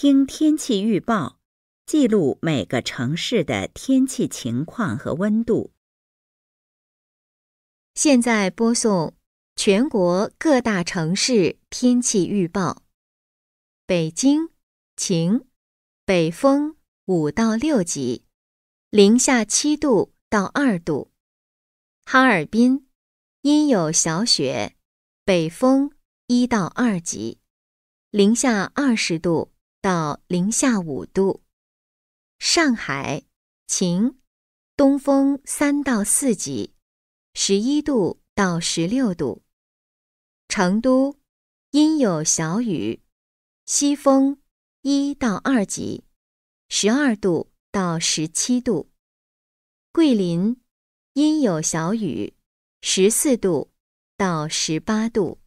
听天气预报，记录每个城市的天气情况和温度。现在播送全国各大城市天气预报：北京晴，北风五到六级，零下七度到二度；哈尔滨阴有小雪，北风一到二级，零下二十度。到零下五度，上海晴，东风三到四级，十一度到十六度；成都阴有小雨，西风一到二级，十二度到十七度；桂林阴有小雨，十四度到十八度。